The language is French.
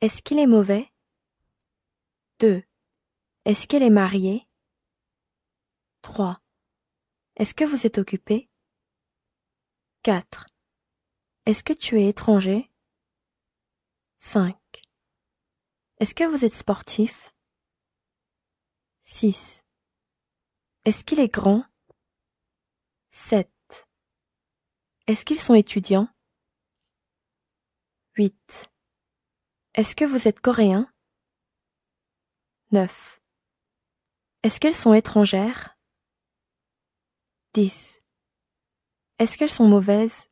Est-ce qu'il est mauvais 2. Est-ce qu'elle est mariée 3. Est-ce que vous êtes occupé 4. Est-ce que tu es étranger 5. Est-ce que vous êtes sportif 6. Est-ce qu'il est grand 7. Est-ce qu'ils sont étudiants 8. Est-ce que vous êtes coréen 9. Est-ce qu'elles sont étrangères 10. Est-ce qu'elles sont mauvaises